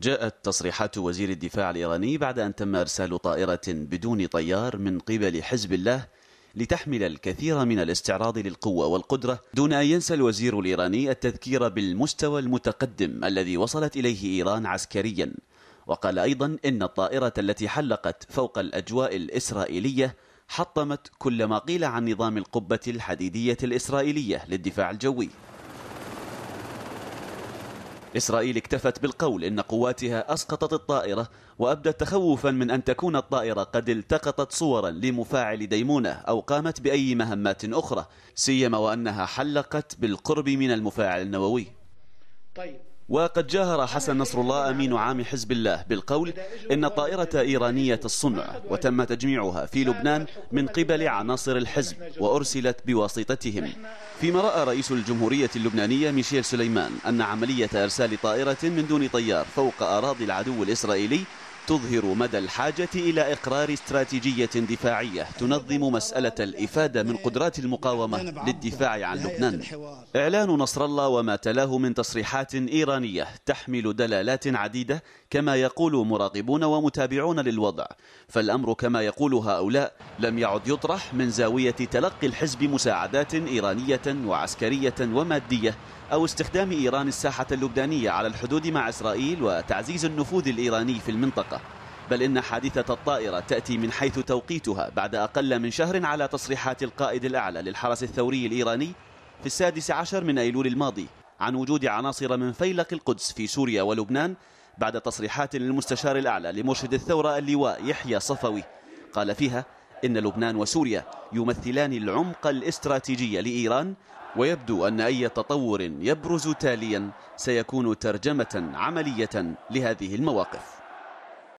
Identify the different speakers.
Speaker 1: جاءت تصريحات وزير الدفاع الإيراني بعد أن تم إرسال طائرة بدون طيار من قبل حزب الله لتحمل الكثير من الاستعراض للقوة والقدرة دون أن ينسى الوزير الإيراني التذكير بالمستوى المتقدم الذي وصلت إليه إيران عسكريا وقال أيضا إن الطائرة التي حلقت فوق الأجواء الإسرائيلية حطمت كل ما قيل عن نظام القبة الحديدية الإسرائيلية للدفاع الجوي إسرائيل اكتفت بالقول إن قواتها أسقطت الطائرة وأبدت تخوفا من أن تكون الطائرة قد التقطت صورا لمفاعل ديمونة أو قامت بأي مهمات أخرى سيما وأنها حلقت بالقرب من المفاعل النووي طيب وقد جاهر حسن نصر الله أمين عام حزب الله بالقول إن طائرة إيرانية الصنع وتم تجميعها في لبنان من قبل عناصر الحزب وأرسلت بواسطتهم فيما رأى رئيس الجمهورية اللبنانية ميشيل سليمان أن عملية إرسال طائرة من دون طيار فوق أراضي العدو الإسرائيلي تظهر مدى الحاجة إلى إقرار استراتيجية دفاعية تنظم مسألة الإفادة من قدرات المقاومة للدفاع عن لبنان إعلان نصر الله وما تلاه من تصريحات إيرانية تحمل دلالات عديدة كما يقول مراقبون ومتابعون للوضع فالأمر كما يقول هؤلاء لم يعد يطرح من زاوية تلقي الحزب مساعدات إيرانية وعسكرية ومادية أو استخدام إيران الساحة اللبنانية على الحدود مع إسرائيل وتعزيز النفوذ الإيراني في المنطقة بل إن حادثة الطائرة تأتي من حيث توقيتها بعد أقل من شهر على تصريحات القائد الأعلى للحرس الثوري الإيراني في السادس عشر من أيلول الماضي عن وجود عناصر من فيلق القدس في سوريا ولبنان بعد تصريحات للمستشار الأعلى لمرشد الثورة اللواء يحيى صفوي قال فيها إن لبنان وسوريا يمثلان العمق الاستراتيجي لإيران ويبدو أن أي تطور يبرز تاليا سيكون ترجمة عملية لهذه المواقف